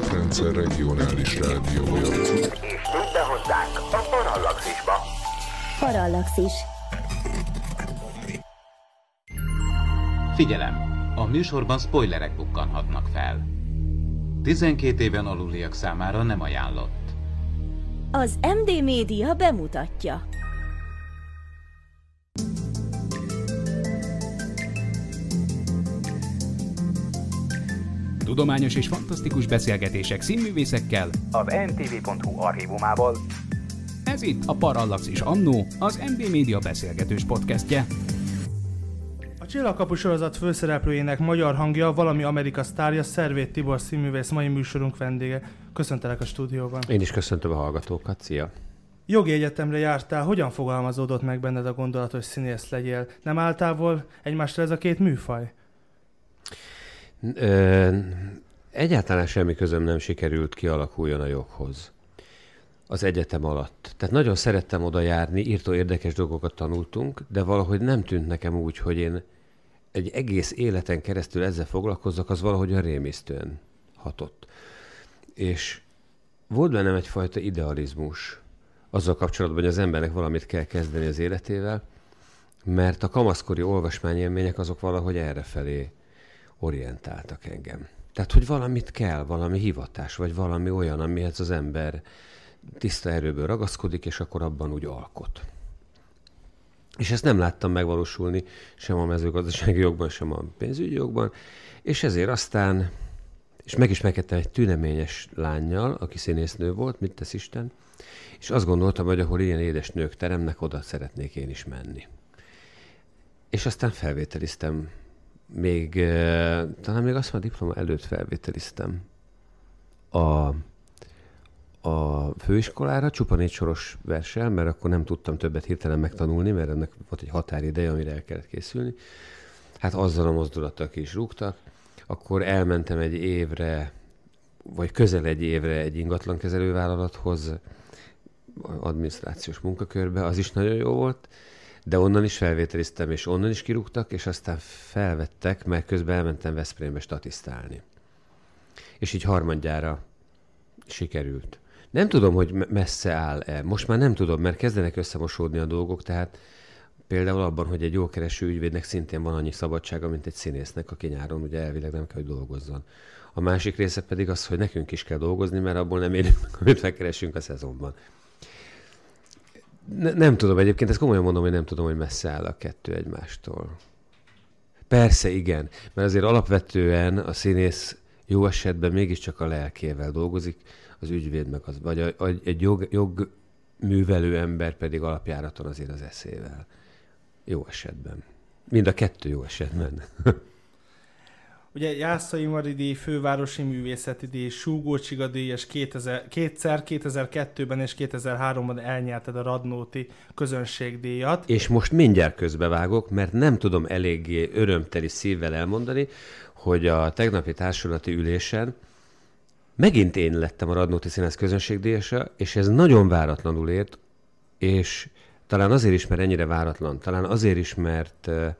Naprendszer regionális rádiója. És mind hozzánk a Parallaxisba. Parallaxis. Figyelem! A műsorban spoilerek bukkanhatnak fel. 12 éven aluliak számára nem ajánlott. Az MD Média bemutatja. Tudományos és fantasztikus beszélgetések színművészekkel, az ntv.hu archívumával. Ez itt a Parallax és Annó, az MB Media beszélgetős podcastje. A Csillagkapu sorozat főszereplőjének magyar hangja, valami Amerika sztárja, Szervét Tibor színművész mai műsorunk vendége. Köszöntelek a stúdióban. Én is köszöntöm a hallgatókat. Szia! Jogi egyetemre jártál, hogyan fogalmazódott meg benned a gondolat, hogy színész legyél? Nem álltávol egymásra ez a két műfaj? Ö, egyáltalán semmi közöm nem sikerült kialakuljon a joghoz az egyetem alatt. Tehát nagyon szerettem oda járni, írtó érdekes dolgokat tanultunk, de valahogy nem tűnt nekem úgy, hogy én egy egész életen keresztül ezzel foglalkozzak, az valahogy a rémisztően hatott. És volt bennem egyfajta idealizmus azzal kapcsolatban, hogy az embernek valamit kell kezdeni az életével, mert a kamaszkori olvasmányélmények azok valahogy errefelé felé orientáltak engem. Tehát, hogy valamit kell, valami hivatás, vagy valami olyan, amihez az ember tiszta erőből ragaszkodik, és akkor abban úgy alkot. És ezt nem láttam megvalósulni sem a mezőgazdasági jogban, sem a pénzügyi jogban, és ezért aztán, és meg is megkettem egy tüneményes lányjal, aki színésznő volt, mit tesz Isten, és azt gondoltam, hogy ahol ilyen édes nők teremnek, oda szeretnék én is menni. És aztán felvételiztem még, talán még azt már diploma előtt felvételiztem a, a főiskolára, csupa négy soros versel, mert akkor nem tudtam többet hirtelen megtanulni, mert ennek volt egy határideje, amire el kellett készülni. Hát azzal a mozdulattal ki is rúgtak. Akkor elmentem egy évre, vagy közel egy évre egy ingatlankezelővállalathoz, adminisztrációs munkakörbe, az is nagyon jó volt de onnan is felvételiztem, és onnan is kirúgtak, és aztán felvettek, mert közben elmentem Veszprémbe statisztálni. És így harmadjára sikerült. Nem tudom, hogy messze áll-e. Most már nem tudom, mert kezdenek összemosódni a dolgok, tehát például abban, hogy egy jókereső ügyvédnek szintén van annyi szabadsága, mint egy színésznek, aki nyáron ugye elvileg nem kell, hogy dolgozzon. A másik része pedig az, hogy nekünk is kell dolgozni, mert abból nem élünk, amit megkeresünk a szezonban. Ne, nem tudom egyébként, ezt komolyan mondom, hogy nem tudom, hogy messze áll a kettő egymástól. Persze, igen, mert azért alapvetően a színész jó esetben mégiscsak a lelkével dolgozik, az ügyvéd meg az, vagy a, a, egy jog, jogművelő ember pedig alapjáraton azért az eszével. Jó esetben. Mind a kettő jó esetben. Ugye Jászai díj, Fővárosi Művészeti Díj, Súgó Csiga és 2000, kétszer, 2002-ben és 2003-ban elnyerted a Radnóti közönségdíjat. És most mindjárt közbevágok, mert nem tudom eléggé örömteli szívvel elmondani, hogy a tegnapi társulati ülésen megint én lettem a Radnóti színház közönségdíjasa, és ez nagyon váratlanul ért, és talán azért is, mert ennyire váratlan, talán azért is, mert uh,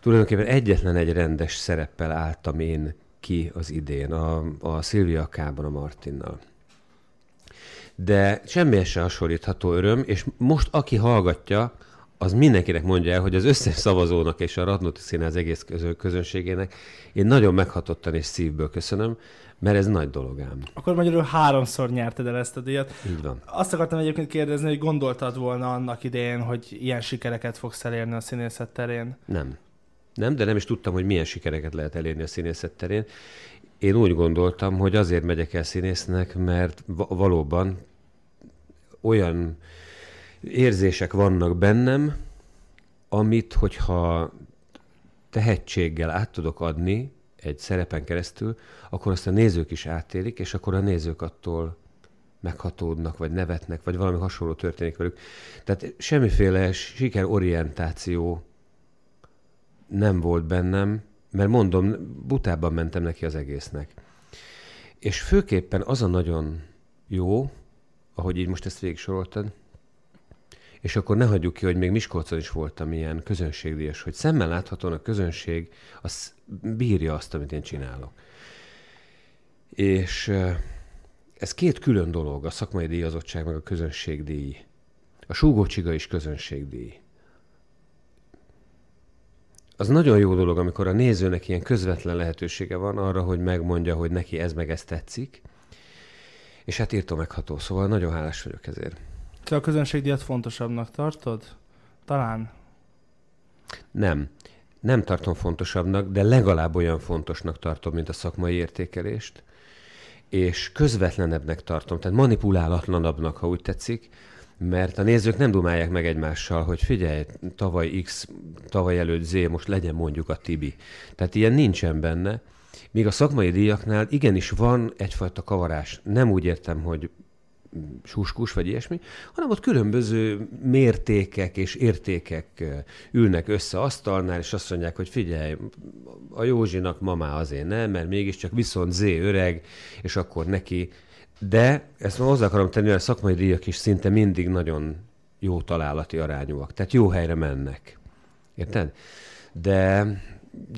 tulajdonképpen egyetlen egy rendes szereppel álltam én ki az idén, a, a Szilvia Kában a Martinnal. De semmi se hasonlítható öröm, és most aki hallgatja, az mindenkinek mondja el, hogy az összes szavazónak és a Radnóti Színház egész közönségének én nagyon meghatottan és szívből köszönöm, mert ez nagy dolog ám. Akkor magyarul háromszor nyerted el ezt a díjat. Így van. Azt akartam egyébként kérdezni, hogy gondoltad volna annak idején, hogy ilyen sikereket fogsz elérni a színészet terén? Nem nem, de nem is tudtam, hogy milyen sikereket lehet elérni a színészet terén. Én úgy gondoltam, hogy azért megyek el színésznek, mert valóban olyan érzések vannak bennem, amit, hogyha tehetséggel át tudok adni egy szerepen keresztül, akkor azt a nézők is átélik, és akkor a nézők attól meghatódnak, vagy nevetnek, vagy valami hasonló történik velük. Tehát semmiféle sikerorientáció nem volt bennem, mert mondom, butában mentem neki az egésznek. És főképpen az a nagyon jó, ahogy így most ezt végig soroltad, és akkor ne hagyjuk ki, hogy még Miskolcon is voltam ilyen közönségdíjas, hogy szemmel láthatóan a közönség az bírja azt, amit én csinálok. És ez két külön dolog, a szakmai díjazottság meg a közönségdíj. A súgócsiga is közönségdíj az nagyon jó dolog, amikor a nézőnek ilyen közvetlen lehetősége van arra, hogy megmondja, hogy neki ez meg ez tetszik, és hát írtó megható, szóval nagyon hálás vagyok ezért. Te a diát fontosabbnak tartod? Talán? Nem. Nem tartom fontosabbnak, de legalább olyan fontosnak tartom, mint a szakmai értékelést, és közvetlenebbnek tartom, tehát manipulálhatlanabbnak, ha úgy tetszik, mert a nézők nem dumálják meg egymással, hogy figyelj, tavaly X, tavaly előtt Z, most legyen mondjuk a Tibi. Tehát ilyen nincsen benne. Míg a szakmai díjaknál igenis van egyfajta kavarás. Nem úgy értem, hogy suskus vagy ilyesmi, hanem ott különböző mértékek és értékek ülnek össze asztalnál, és azt mondják, hogy figyelj, a Józsinak ma már azért nem, mert mégiscsak viszont Z öreg, és akkor neki de ezt hozzá akarom tenni, hogy a szakmai díjak is szinte mindig nagyon jó találati arányúak. Tehát jó helyre mennek. Érted? De,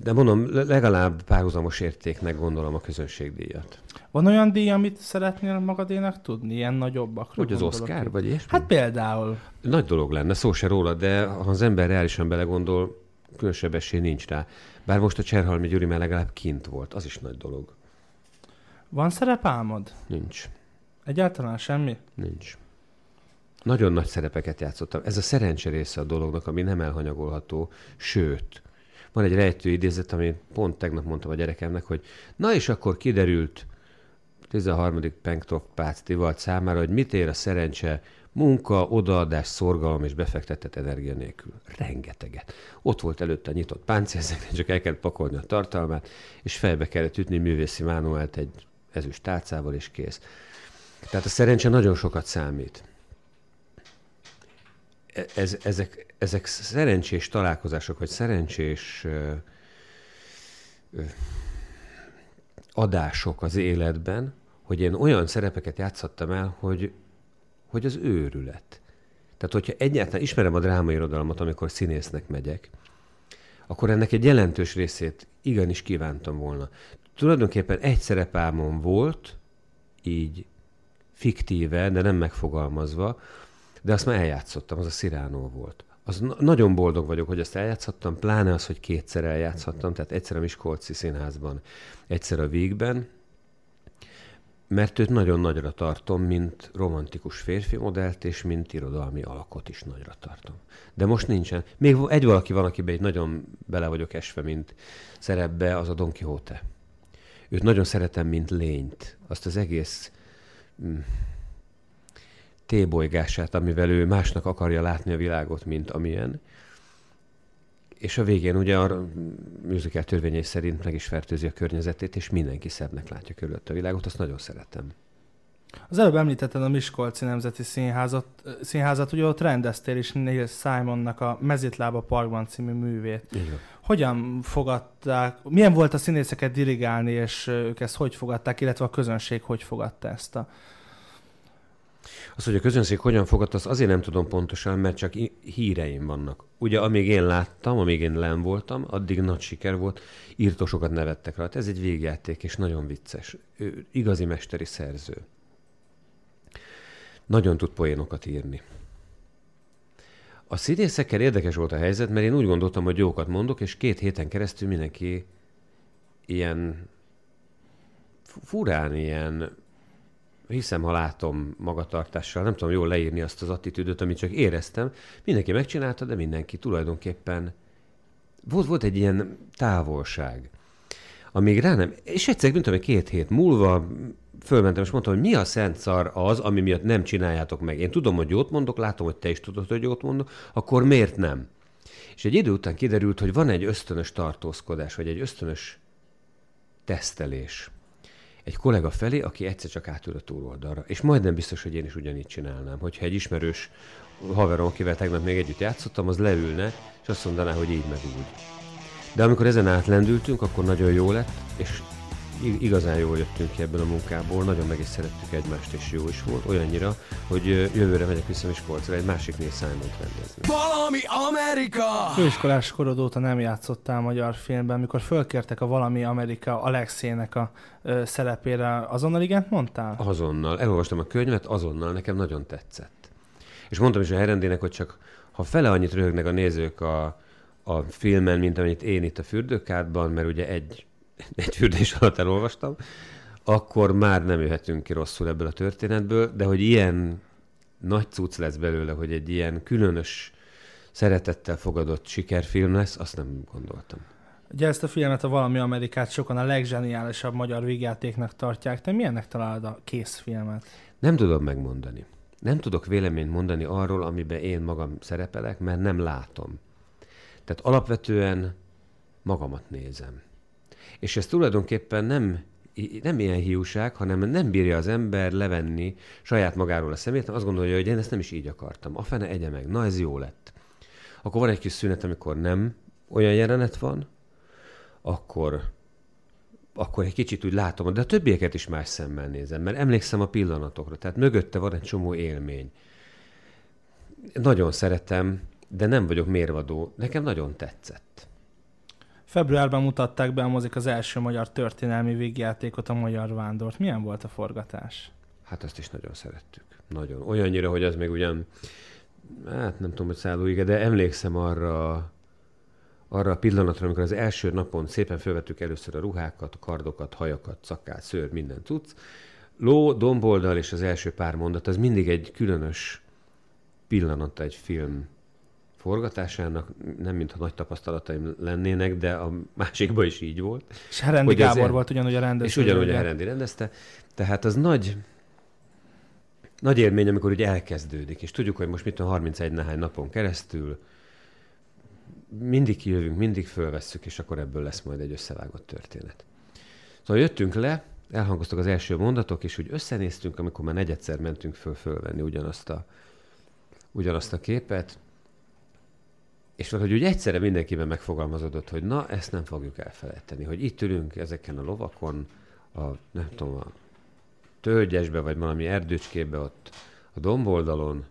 de mondom, legalább párhuzamos értéknek gondolom a közönségdíjat. Van olyan díj, amit szeretnél magadénak tudni? Ilyen nagyobbakról Hogy az Oscar, vagy és? Hát például. Nagy dolog lenne, szó se róla, de ha az ember reálisan belegondol, különösebb esély nincs rá. Bár most a Cserhalmi Gyuri már legalább kint volt, az is nagy dolog. Van szerepálmod? Nincs. Egyáltalán semmi? Nincs. Nagyon nagy szerepeket játszottam. Ez a szerencse része a dolognak, ami nem elhanyagolható, sőt, van egy rejtő idézet, amit pont tegnap mondtam a gyerekemnek, hogy na és akkor kiderült 13. Penktok Pác Tivalt számára, hogy mit ér a szerencse munka, odaadás, szorgalom és befektetett energia nélkül. Rengeteget. Ott volt előtte a nyitott páncélzeknek, csak el kellett pakolni a tartalmát, és fejbe kellett ütni művészi Mánuelt egy ezüst tárcával, is kész. Tehát a szerencse nagyon sokat számít. E-, ez, ezek, ezek szerencsés találkozások, vagy szerencsés ö, ö, adások az életben, hogy én olyan szerepeket játszottam el, hogy, hogy az őrület. Tehát, hogyha egyáltalán ismerem a drámairodalmat, amikor színésznek megyek, akkor ennek egy jelentős részét igenis kívántam volna tulajdonképpen egy szerepámon volt, így fiktíve, de nem megfogalmazva, de azt már eljátszottam, az a Sziránó volt. Az na- nagyon boldog vagyok, hogy azt eljátszottam, pláne az, hogy kétszer eljátszottam, tehát egyszer a Miskolci Színházban, egyszer a Vígben, mert őt nagyon nagyra tartom, mint romantikus férfi modellt, és mint irodalmi alakot is nagyra tartom. De most nincsen. Még egy valaki van, akiben egy nagyon bele vagyok esve, mint szerepbe, az a Don Quixote őt nagyon szeretem, mint lényt. Azt az egész mm, tébolygását, amivel ő másnak akarja látni a világot, mint amilyen. És a végén ugye a musical törvényei szerint meg is fertőzi a környezetét, és mindenki szebbnek látja körülött a világot, azt nagyon szeretem. Az előbb említetted a Miskolci Nemzeti Színházat, színházat ugye ott rendeztél is Neil Simonnak a Mezitlába Parkban című művét. Igen. Hogyan fogadták, milyen volt a színészeket dirigálni, és ők ezt hogy fogadták, illetve a közönség hogy fogadta ezt a az, hogy a közönség hogyan fogadta, Az azért nem tudom pontosan, mert csak híreim vannak. Ugye amíg én láttam, amíg én len voltam, addig nagy siker volt, írtósokat nevettek rajta. Ez egy végjáték, és nagyon vicces. Ő igazi mesteri szerző nagyon tud poénokat írni. A színészekkel érdekes volt a helyzet, mert én úgy gondoltam, hogy jókat mondok, és két héten keresztül mindenki ilyen furán ilyen hiszem, ha látom magatartással, nem tudom jól leírni azt az attitűdöt, amit csak éreztem. Mindenki megcsinálta, de mindenki tulajdonképpen volt, volt egy ilyen távolság. Amíg rá nem, és egyszer, mint tudom, két hét múlva fölmentem, és mondtam, hogy mi a szent szar az, ami miatt nem csináljátok meg. Én tudom, hogy jót mondok, látom, hogy te is tudod, hogy jót mondok, akkor miért nem? És egy idő után kiderült, hogy van egy ösztönös tartózkodás, vagy egy ösztönös tesztelés egy kollega felé, aki egyszer csak átül a túloldalra. És majdnem biztos, hogy én is ugyanígy csinálnám. Hogyha egy ismerős haverom, akivel tegnap még együtt játszottam, az leülne, és azt mondaná, hogy így meg úgy. De amikor ezen átlendültünk, akkor nagyon jó lett, és igazán jól jöttünk ki ebből a munkából, nagyon meg is szerettük egymást, és jó is volt, olyannyira, hogy jövőre megyek vissza Miskolcra egy másik Neil Simon-t rendezni. Valami Amerika! Főiskolás korod óta nem játszottál magyar filmben, mikor fölkértek a Valami Amerika Alexének a ö, szerepére, azonnal igent mondtál? Azonnal. Elolvastam a könyvet, azonnal nekem nagyon tetszett. És mondtam is a herendének, hogy csak ha fele annyit röhögnek a nézők a, a filmen, mint amit én itt a fürdőkádban, mert ugye egy egy fürdés alatt elolvastam, akkor már nem jöhetünk ki rosszul ebből a történetből, de hogy ilyen nagy cucc lesz belőle, hogy egy ilyen különös szeretettel fogadott sikerfilm lesz, azt nem gondoltam. Ugye ezt a filmet a Valami Amerikát sokan a legzseniálisabb magyar vígjátéknak tartják. Te milyennek találod a kész filmet? Nem tudom megmondani. Nem tudok véleményt mondani arról, amiben én magam szerepelek, mert nem látom. Tehát alapvetően magamat nézem. És ez tulajdonképpen nem nem ilyen hiúság, hanem nem bírja az ember levenni saját magáról a szemét, azt gondolja, hogy én ezt nem is így akartam. A fene egye meg, na ez jó lett. Akkor van egy kis szünet, amikor nem olyan jelenet van, akkor akkor egy kicsit úgy látom, de a többieket is más szemmel nézem, mert emlékszem a pillanatokra, tehát mögötte van egy csomó élmény. Nagyon szeretem, de nem vagyok mérvadó, nekem nagyon tetszett. Februárban mutatták be a mozik az első magyar történelmi végjátékot, a Magyar Vándort. Milyen volt a forgatás? Hát azt is nagyon szerettük. Nagyon. Olyannyira, hogy az még ugyan, hát nem tudom, hogy szállóig, de emlékszem arra, arra a pillanatra, amikor az első napon szépen felvettük először a ruhákat, a kardokat, hajakat, szakát, szőr, minden tudsz. Ló, domboldal és az első pár mondat, az mindig egy különös pillanat egy film forgatásának nem mintha nagy tapasztalataim lennének, de a másikban is így volt. És Herendi Gábor ez, volt ugyanúgy a rendező. És ugyanúgy a Herendi rendezte. Tehát az nagy, nagy élmény, amikor úgy elkezdődik, és tudjuk, hogy most mit tudom, 31 nehány napon keresztül mindig kijövünk, mindig fölvesszük, és akkor ebből lesz majd egy összevágott történet. Szóval jöttünk le, elhangoztak az első mondatok, és úgy összenéztünk, amikor már negyedszer mentünk föl fölvenni ugyanazt a, ugyanazt a képet, és hogy úgy egyszerre mindenkiben megfogalmazódott, hogy na, ezt nem fogjuk elfelejteni, hogy itt ülünk ezeken a lovakon, a, nem tudom, a tölgyesbe, vagy valami erdőcskébe ott a domboldalon,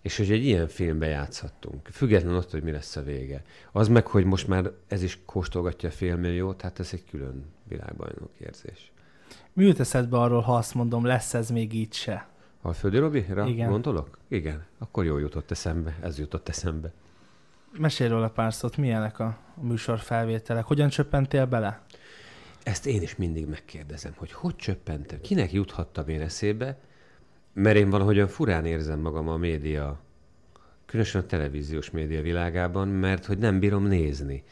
és hogy egy ilyen filmbe játszhattunk, független attól, hogy mi lesz a vége. Az meg, hogy most már ez is kóstolgatja a félmilliót, tehát ez egy külön világbajnok érzés. Mi jut eszedbe arról, ha azt mondom, lesz ez még így se? a földi robi Igen. gondolok? Igen, akkor jól jutott eszembe, ez jutott eszembe. Mesélj róla pár szót, milyenek a műsor felvételek? Hogyan csöppentél bele? Ezt én is mindig megkérdezem, hogy hogy csöppentem, kinek juthattam én eszébe, mert én valahogyan furán érzem magam a média, különösen a televíziós média világában, mert hogy nem bírom nézni.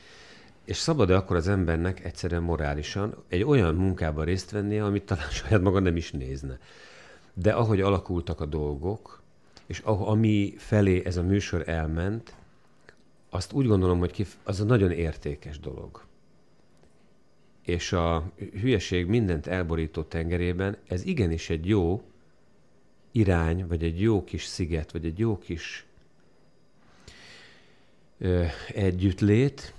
És szabad-e akkor az embernek egyszerűen morálisan egy olyan munkába részt vennie, amit talán saját maga nem is nézne. De ahogy alakultak a dolgok, és ami felé ez a műsor elment, azt úgy gondolom, hogy kif- az a nagyon értékes dolog. És a hülyeség mindent elborító tengerében ez igenis egy jó irány, vagy egy jó kis sziget, vagy egy jó kis ö, együttlét,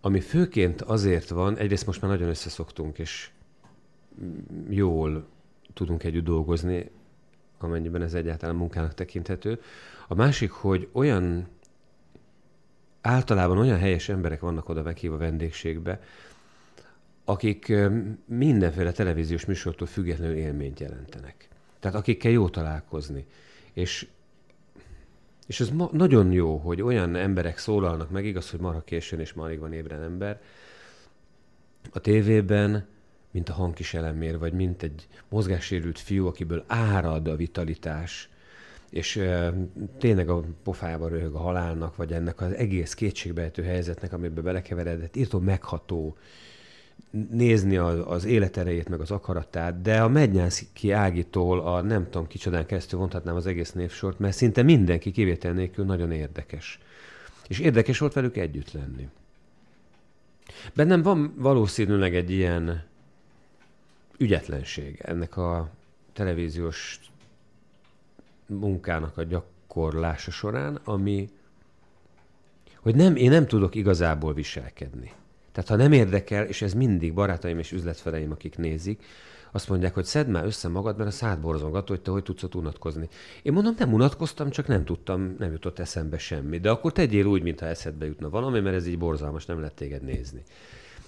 ami főként azért van, egyrészt most már nagyon összeszoktunk, és jól tudunk együtt dolgozni, amennyiben ez egyáltalán munkának tekinthető. A másik, hogy olyan általában olyan helyes emberek vannak oda meghívva vendégségbe, akik mindenféle televíziós műsortól függetlenül élményt jelentenek. Tehát akikkel jó találkozni. És, és ez ma, nagyon jó, hogy olyan emberek szólalnak meg, igaz, hogy marha későn és ma alig van ébren ember, a tévében, mint a hangkis elemér, vagy mint egy mozgássérült fiú, akiből árad a vitalitás, és e, tényleg a pofába röhög a halálnak, vagy ennek az egész kétségbehető helyzetnek, amiben belekeveredett, írtó megható nézni a, az életerejét, meg az akaratát, de a Mednyánszki Ágitól a nem tudom kicsodán keresztül vonhatnám az egész névsort, mert szinte mindenki kivétel nélkül nagyon érdekes. És érdekes volt velük együtt lenni. Bennem van valószínűleg egy ilyen ügyetlenség, ennek a televíziós munkának a gyakorlása során, ami, hogy nem, én nem tudok igazából viselkedni. Tehát ha nem érdekel, és ez mindig barátaim és üzletfeleim, akik nézik, azt mondják, hogy szedd már össze magad, mert a szád borzongat, hogy te hogy tudsz ott unatkozni. Én mondom, nem unatkoztam, csak nem tudtam, nem jutott eszembe semmi. De akkor tegyél úgy, mintha eszedbe jutna valami, mert ez így borzalmas, nem lehet téged nézni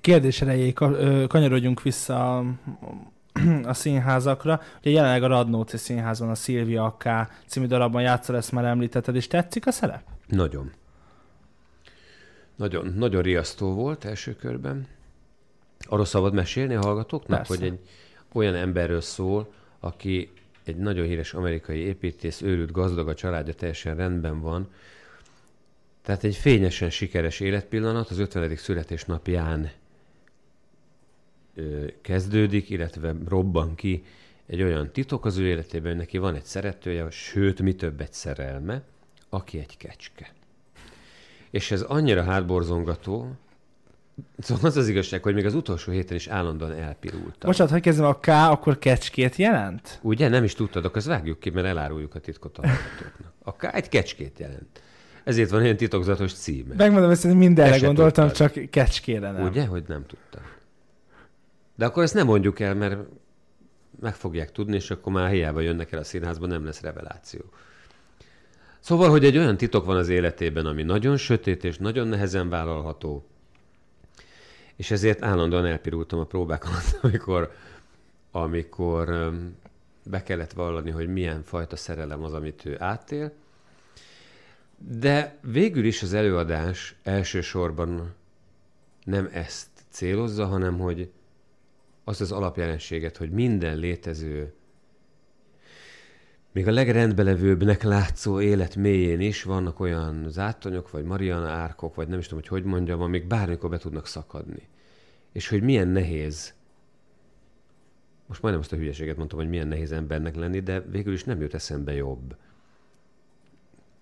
kérdés erejéig kanyarodjunk vissza a, a színházakra. Ugye jelenleg a Radnóti Színházban a Szilvia K. című darabban játszol, ezt már említetted, és tetszik a szerep? Nagyon. Nagyon, nagyon riasztó volt első körben. Arról szabad mesélni a hallgatóknak, Persze. hogy egy olyan emberről szól, aki egy nagyon híres amerikai építész, őrült gazdag, a családja teljesen rendben van. Tehát egy fényesen sikeres életpillanat az 50. születésnapján kezdődik, illetve robban ki egy olyan titok az ő életében, hogy neki van egy szeretője, sőt, mi több egy szerelme, aki egy kecske. És ez annyira hátborzongató, Szóval az az igazság, hogy még az utolsó héten is állandóan elpirultam. Bocsánat, hogy kezdem a K, akkor kecskét jelent? Ugye, nem is tudtad, akkor ezt vágjuk ki, mert eláruljuk a titkot a hallgatóknak. A K egy kecskét jelent. Ezért van ilyen titokzatos címe. Megmondom ezt, hogy mindenre gondoltam, tudtad. csak kecskére nem. Ugye, hogy nem tudtam. De akkor ezt nem mondjuk el, mert meg fogják tudni, és akkor már hiába jönnek el a színházba, nem lesz reveláció. Szóval, hogy egy olyan titok van az életében, ami nagyon sötét és nagyon nehezen vállalható, és ezért állandóan elpirultam a próbák alatt, amikor, amikor be kellett vallani, hogy milyen fajta szerelem az, amit ő átél. De végül is az előadás elsősorban nem ezt célozza, hanem hogy azt az alapjelenséget, hogy minden létező, még a legrendbelevőbbnek látszó élet mélyén is vannak olyan zátonyok, vagy Mariana árkok, vagy nem is tudom, hogy hogy mondjam, amik bármikor be tudnak szakadni. És hogy milyen nehéz most majdnem azt a hülyeséget mondtam, hogy milyen nehéz embernek lenni, de végül is nem jut eszembe jobb.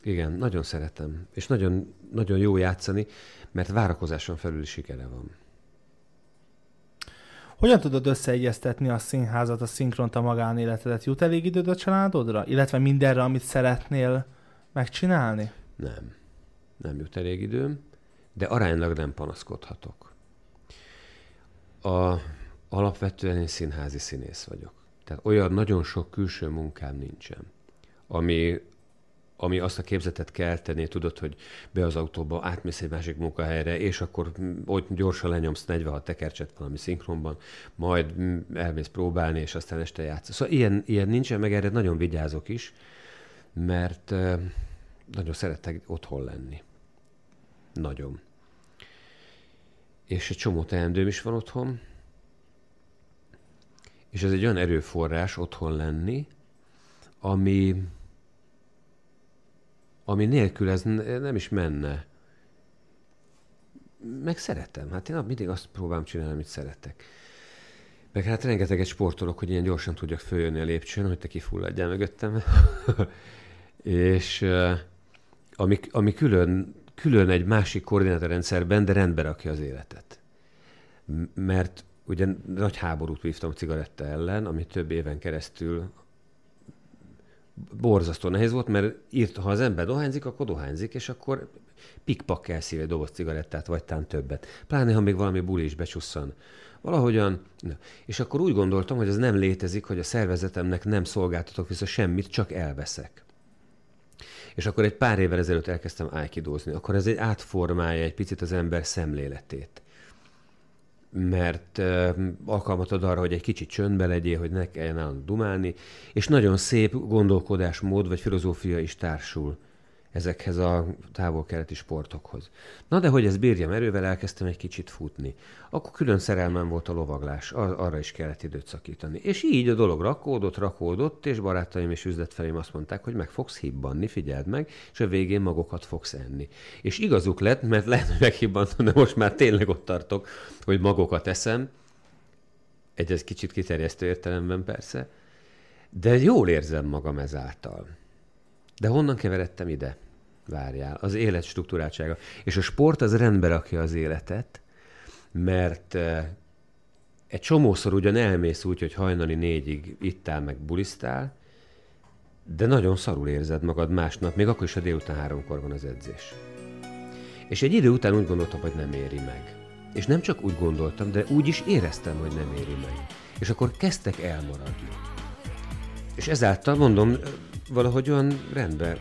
Igen, nagyon szeretem, és nagyon, nagyon jó játszani, mert várakozáson felül sikere van. Hogyan tudod összeegyeztetni a színházat, a szinkront, a magánéletedet? Jut elég időd a családodra? Illetve mindenre, amit szeretnél megcsinálni? Nem. Nem jut elég időm, de aránylag nem panaszkodhatok. A, alapvetően én színházi színész vagyok. Tehát olyan nagyon sok külső munkám nincsen, ami ami azt a képzetet kell tenni, tudod, hogy be az autóba, átmész egy másik munkahelyre, és akkor ott gyorsan lenyomsz 46 tekercset valami szinkronban, majd elmész próbálni, és aztán este játszol. Szóval ilyen, ilyen nincsen, meg erre nagyon vigyázok is, mert nagyon szeretek otthon lenni. Nagyon. És egy csomó teendőm is van otthon, és ez egy olyan erőforrás otthon lenni, ami ami nélkül ez nem is menne. Meg szeretem. Hát én mindig azt próbálom csinálni, amit szeretek. Meg hát rengeteget sportolok, hogy ilyen gyorsan tudjak följönni a lépcsőn, hogy te kifulladjál mögöttem. és ami, ami külön, külön egy másik koordinátorrendszerben, de rendbe rakja az életet. mert ugye nagy háborút vívtam cigaretta ellen, ami több éven keresztül borzasztó nehéz volt, mert írt, ha az ember dohányzik, akkor dohányzik, és akkor pikpak kell szíve doboz cigarettát, vagy tán többet. Pláne, ha még valami buli is becsusszan. Valahogyan, na. és akkor úgy gondoltam, hogy ez nem létezik, hogy a szervezetemnek nem szolgáltatok vissza semmit, csak elveszek. És akkor egy pár évvel ezelőtt elkezdtem ájkidózni. Akkor ez egy átformálja egy picit az ember szemléletét mert ö, alkalmat ad arra, hogy egy kicsit csöndbe legyél, hogy ne kelljen állandóan dumálni, és nagyon szép gondolkodásmód vagy filozófia is társul ezekhez a távol-keleti sportokhoz. Na de hogy ez bírjam erővel, elkezdtem egy kicsit futni. Akkor külön szerelmem volt a lovaglás, ar- arra is kellett időt szakítani. És így a dolog rakódott, rakódott, és barátaim és üzletfeleim azt mondták, hogy meg fogsz hibbanni, figyeld meg, és a végén magokat fogsz enni. És igazuk lett, mert lehet, hogy meghibbantam, de most már tényleg ott tartok, hogy magokat eszem, egy ez kicsit kiterjesztő értelemben persze, de jól érzem magam ezáltal. De honnan keveredtem ide? Várjál, az élet struktúráltsága. És a sport az rendbe rakja az életet, mert egy csomószor ugyan elmész úgy, hogy hajnali négyig ittál, meg bulisztál, de nagyon szarul érzed magad másnap, még akkor is, a délután háromkor van az edzés. És egy idő után úgy gondoltam, hogy nem éri meg. És nem csak úgy gondoltam, de úgy is éreztem, hogy nem éri meg. És akkor kezdtek elmaradni. És ezáltal mondom, valahogy olyan rendben,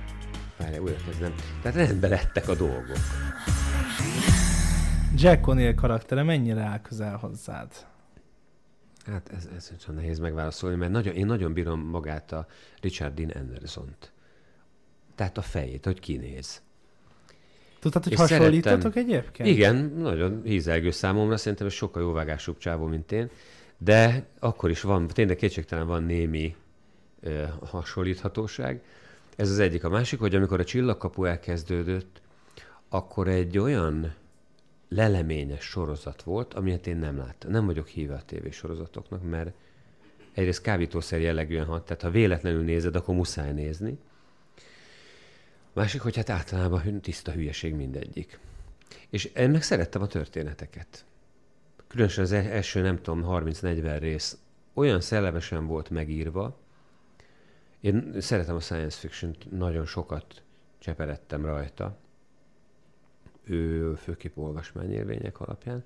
várjál, újra kezdem, tehát rendben lettek a dolgok. Jack O'Neill karaktere mennyire áll közel hozzád? Hát ez, ez csak nehéz megválaszolni, mert nagyon, én nagyon bírom magát a Richard Dean Anderson-t. Tehát a fejét, hogy kinéz. Tudtad, hogy és hasonlítatok szerettem... egyébként? Igen, nagyon hízelgő számomra, szerintem ez sokkal jóvágásúbb csávó, mint én, de akkor is van, tényleg kétségtelen van némi hasonlíthatóság. Ez az egyik. A másik, hogy amikor a csillagkapu elkezdődött, akkor egy olyan leleményes sorozat volt, amit hát én nem láttam. Nem vagyok híve a tévésorozatoknak, mert egyrészt kábítószer jellegűen hat, tehát ha véletlenül nézed, akkor muszáj nézni. A másik, hogy hát általában tiszta hülyeség mindegyik. És ennek meg szerettem a történeteket. Különösen az e- első, nem tudom, 30-40 rész olyan szellemesen volt megírva, én szeretem a science fiction-t, nagyon sokat cseperettem rajta, ő főképp olvasmányérvények alapján,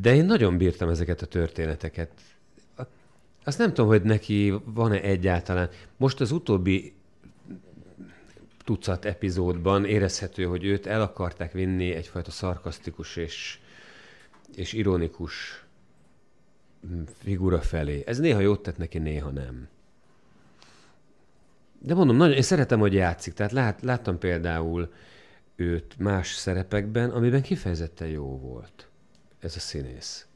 de én nagyon bírtam ezeket a történeteket. Azt nem tudom, hogy neki van-e egyáltalán. Most az utóbbi tucat epizódban érezhető, hogy őt el akarták vinni egyfajta szarkasztikus és, és ironikus figura felé. Ez néha jót tett neki, néha nem. De mondom, nagyon, én szeretem, hogy játszik. Tehát lát, láttam például őt más szerepekben, amiben kifejezetten jó volt ez a színész.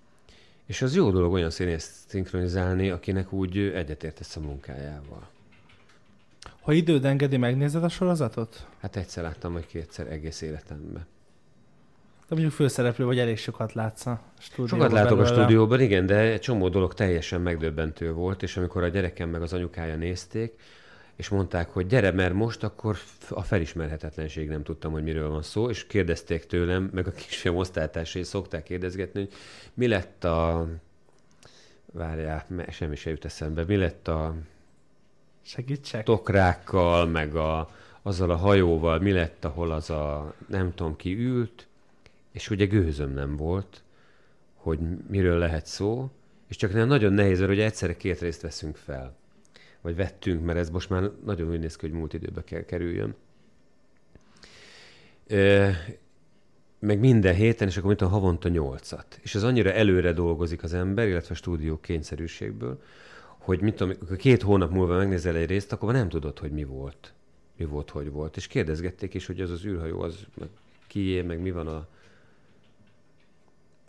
És az jó dolog olyan színészt szinkronizálni, akinek úgy egyetértesz a munkájával. Ha időd engedi, megnézed a sorozatot? Hát egyszer láttam, hogy kétszer egész életemben. De mondjuk főszereplő vagy, elég sokat látsz a stúdióban. Sokat látok belőle. a stúdióban, igen, de egy csomó dolog teljesen megdöbbentő volt, és amikor a gyerekem meg az anyukája nézték, és mondták, hogy gyere, mert most akkor a felismerhetetlenség nem tudtam, hogy miről van szó, és kérdezték tőlem, meg a kisfiam osztálytársai szokták kérdezgetni, hogy mi lett a... Várjál, semmi se jut eszembe. Mi lett a... Segítsek. Tokrákkal, meg a, azzal a hajóval, mi lett, ahol az a nem tudom ki ült, és ugye gőzöm nem volt, hogy miről lehet szó, és csak nem nagyon nehéz, hogy egyszerre két részt veszünk fel vagy vettünk, mert ez most már nagyon úgy néz ki, hogy múlt időbe kell kerüljön. Ö, meg minden héten, és akkor mint a havonta nyolcat. És ez annyira előre dolgozik az ember, illetve a stúdió kényszerűségből, hogy mit tudom, két hónap múlva megnézel egy részt, akkor nem tudod, hogy mi volt. Mi volt, hogy volt. És kérdezgették is, hogy az az űrhajó, az meg kié, meg mi van a...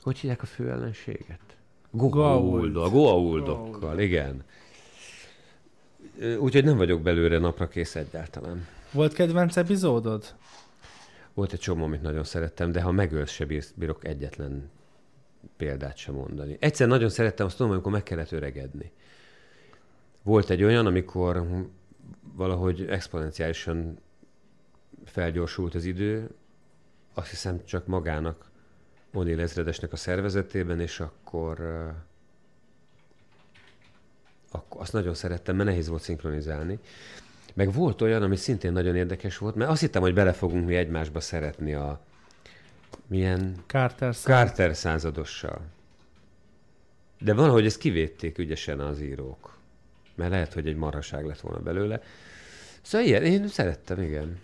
Hogy hívják a fő ellenséget? Goa'uld. goa Goa'uldokkal, igen. Úgyhogy nem vagyok belőle napra kész egyáltalán. Volt kedvenc epizódod? Volt egy csomó, amit nagyon szerettem, de ha megölsz, se bírok egyetlen példát sem mondani. Egyszer nagyon szerettem, azt tudom, amikor meg kellett öregedni. Volt egy olyan, amikor valahogy exponenciálisan felgyorsult az idő, azt hiszem csak magának Onil ezredesnek a szervezetében, és akkor akkor azt nagyon szerettem, mert nehéz volt szinkronizálni. Meg volt olyan, ami szintén nagyon érdekes volt, mert azt hittem, hogy bele fogunk mi egymásba szeretni a milyen... Carter, század. Carter századossal. De valahogy ezt kivédték ügyesen az írók. Mert lehet, hogy egy marhaság lett volna belőle. Szóval ilyen, én szerettem, igen.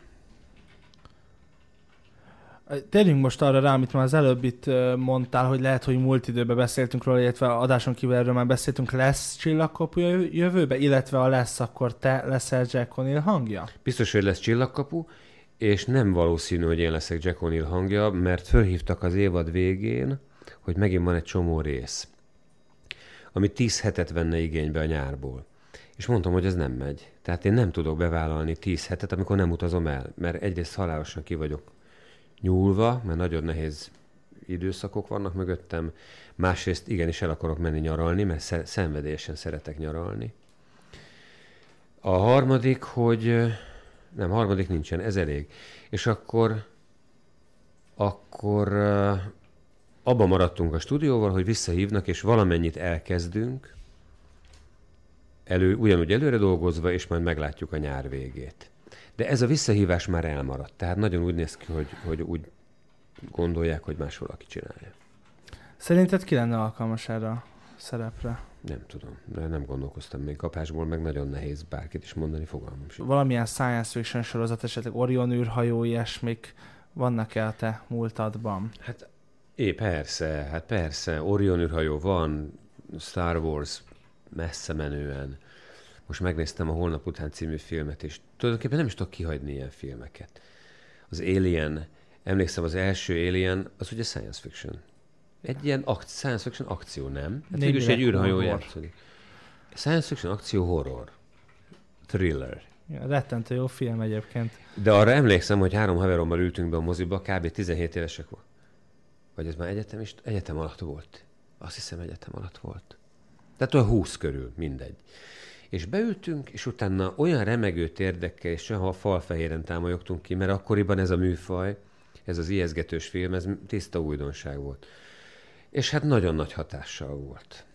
Térjünk most arra rá, amit már az előbb itt mondtál, hogy lehet, hogy múlt időben beszéltünk róla, illetve adáson kívül erről már beszéltünk, lesz csillagkapu jövőbe, illetve ha lesz, akkor te leszel Jack O'Neill hangja? Biztos, hogy lesz csillagkapu, és nem valószínű, hogy én leszek Jack O'Neill hangja, mert fölhívtak az évad végén, hogy megint van egy csomó rész, ami 10 hetet venne igénybe a nyárból. És mondtam, hogy ez nem megy. Tehát én nem tudok bevállalni 10 hetet, amikor nem utazom el, mert egyrészt halálosan ki vagyok nyúlva, mert nagyon nehéz időszakok vannak mögöttem. Másrészt igenis el akarok menni nyaralni, mert szenvedélyesen szeretek nyaralni. A harmadik, hogy nem, harmadik nincsen, ez elég. És akkor, akkor abban maradtunk a stúdióval, hogy visszahívnak, és valamennyit elkezdünk, elő, ugyanúgy előre dolgozva, és majd meglátjuk a nyár végét. De ez a visszahívás már elmaradt, tehát nagyon úgy néz ki, hogy, hogy úgy gondolják, hogy más valaki csinálja. Szerinted ki lenne alkalmas erre a szerepre? Nem tudom, de nem gondolkoztam még kapásból, meg nagyon nehéz bárkit is mondani, fogalmam sincs. Valamilyen science fiction sorozat, esetleg Orion űrhajó, ilyesmik vannak-e a te múltadban? Hát é, persze, hát persze, Orion űrhajó van, Star Wars messze menően. Most megnéztem a Holnap után című filmet, és tulajdonképpen nem is tudok kihagyni ilyen filmeket. Az Alien, emlékszem az első Alien, az ugye science fiction. Egy ilyen ak- science fiction akció, nem? Hát is egy űrhajó játszódik. Science fiction akció horror. Thriller. Ja, rettentő jó film egyébként. De arra emlékszem, hogy három haverommal ültünk be a moziba, kb. 17 évesek volt. Vagy ez már egyetem is? Egyetem alatt volt. Azt hiszem egyetem alatt volt. Tehát olyan 20 körül, mindegy és beültünk, és utána olyan remegő térdekkel, és ha a falfehéren támolyogtunk ki, mert akkoriban ez a műfaj, ez az ijeszgetős film, ez tiszta újdonság volt. És hát nagyon nagy hatással volt.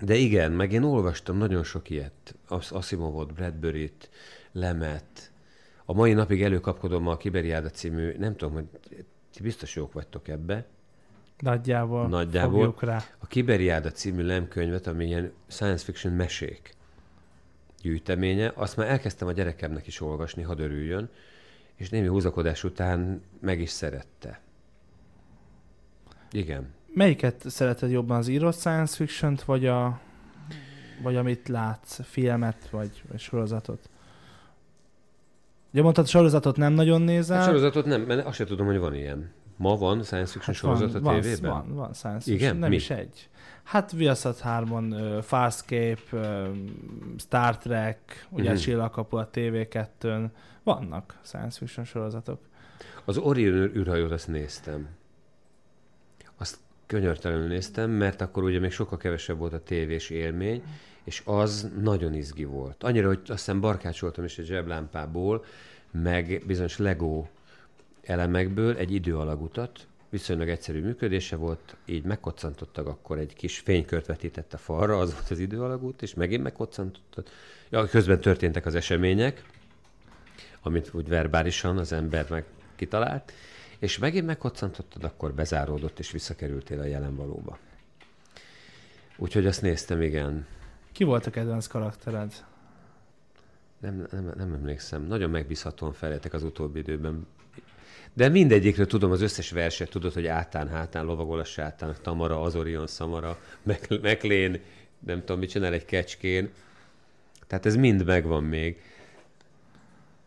De igen, meg én olvastam nagyon sok ilyet. az Asimovot, Bradbury-t, Lemet. A mai napig előkapkodom a Kiberiáda című, nem tudom, hogy ti biztos jók vagytok ebbe, nagyjából, nagyjából fogjuk rá. A Kiberiáda című lemkönyvet, ami ilyen science fiction mesék gyűjteménye, azt már elkezdtem a gyerekemnek is olvasni, ha örüljön, és némi húzakodás után meg is szerette. Igen. Melyiket szereted jobban, az írott science fiction vagy a vagy amit látsz, filmet, vagy, vagy sorozatot? Ugye mondtad, sorozatot nem nagyon nézel. A sorozatot nem, mert azt sem tudom, hogy van ilyen. Ma van science fiction hát sorozat van, a tévében? Van, van science fiction, Igen? nem Mi? is egy. Hát Viaszat 3-on uh, Farscape, uh, Star Trek, ugye mm-hmm. Csillagkapu a TV2-n, vannak science fiction sorozatok. Az Orion űrhajót azt néztem. Azt könyörtelenül néztem, mert akkor ugye még sokkal kevesebb volt a tévés élmény, és az nagyon izgi volt. Annyira, hogy azt hiszem barkácsoltam is egy zseblámpából, meg bizonyos Lego elemekből egy időalagutat, viszonylag egyszerű működése volt, így megkoccantottak, akkor egy kis fénykört vetített a falra, az volt az időalagút, és megint megkoccantottak. Ja, közben történtek az események, amit úgy verbálisan az ember meg kitalált, és megint megkoccantottad, akkor bezáródott, és visszakerültél a jelen valóba. Úgyhogy azt néztem, igen. Ki volt a kedvenc karaktered nem, nem, nem emlékszem. Nagyon megbízhatóan feleltek az utóbbi időben. De mindegyikről tudom, az összes verset tudod, hogy átán, hátán, lovagol a sátán, Tamara, Azorion, Szamara, Meklén, nem tudom, mit csinál egy kecskén. Tehát ez mind megvan még.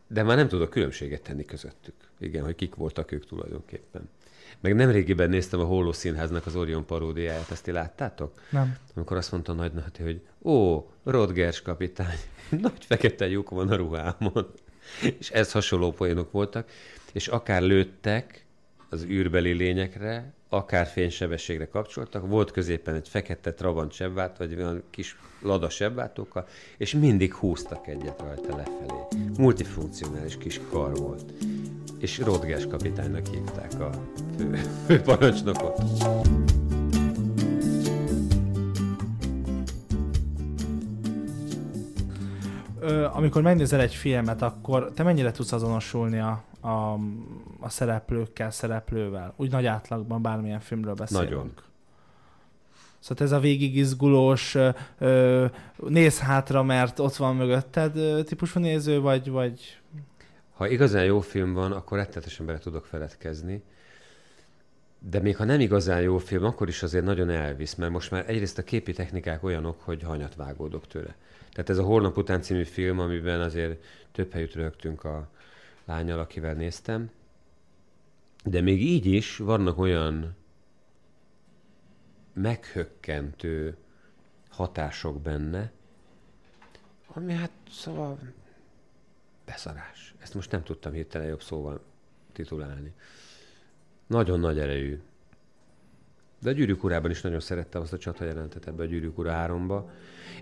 De már nem tudok különbséget tenni közöttük. Igen, hogy kik voltak ők tulajdonképpen. Meg nemrégiben néztem a Holló Színháznak az Orion paródiáját, ezt ti láttátok? Nem. Amikor azt mondta Nagy Nati, hogy ó, Rodgers kapitány, nagy fekete lyuk van a ruhámon. És ez hasonló poénok voltak, és akár lőttek az űrbeli lényekre, akár fénysebességre kapcsoltak, volt középen egy fekete trabant sebbát, vagy olyan kis lada sebbátókkal, és mindig húztak egyet rajta lefelé. Multifunkcionális kis kar volt és Rodgers kapitánynak hívták a fő, Amikor megnézel egy filmet, akkor te mennyire tudsz azonosulni a, a, a szereplőkkel, szereplővel? Úgy nagy átlagban bármilyen filmről beszélünk. Nagyon. Szóval ez a végig izgulós, néz hátra, mert ott van mögötted típusú néző, vagy, vagy ha igazán jó film van, akkor rettetesen bele tudok feledkezni. De még ha nem igazán jó film, akkor is azért nagyon elvisz, mert most már egyrészt a képi technikák olyanok, hogy hanyat vágódok tőle. Tehát ez a Holnap után című film, amiben azért több helyütt rögtünk a lányal, akivel néztem. De még így is vannak olyan meghökkentő hatások benne, ami hát szóval Beszarás. Ezt most nem tudtam hirtelen jobb szóval titulálni. Nagyon nagy erejű. De a gyűrűk urában is nagyon szerettem azt a csata jelentet ebbe a gyűrűk ura háromba.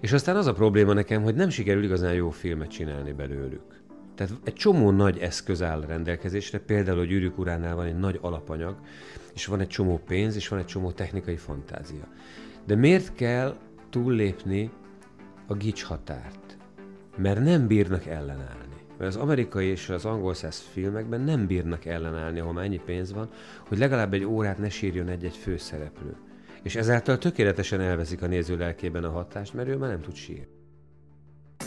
És aztán az a probléma nekem, hogy nem sikerül igazán jó filmet csinálni belőlük. Tehát egy csomó nagy eszköz áll rendelkezésre, például a gyűrűk uránál van egy nagy alapanyag, és van egy csomó pénz, és van egy csomó technikai fantázia. De miért kell túllépni a gics határt? Mert nem bírnak ellenállni mert az amerikai és az angol száz filmekben nem bírnak ellenállni, ahol ennyi pénz van, hogy legalább egy órát ne sírjon egy-egy főszereplő. És ezáltal tökéletesen elveszik a néző lelkében a hatást, mert ő már nem tud sírni.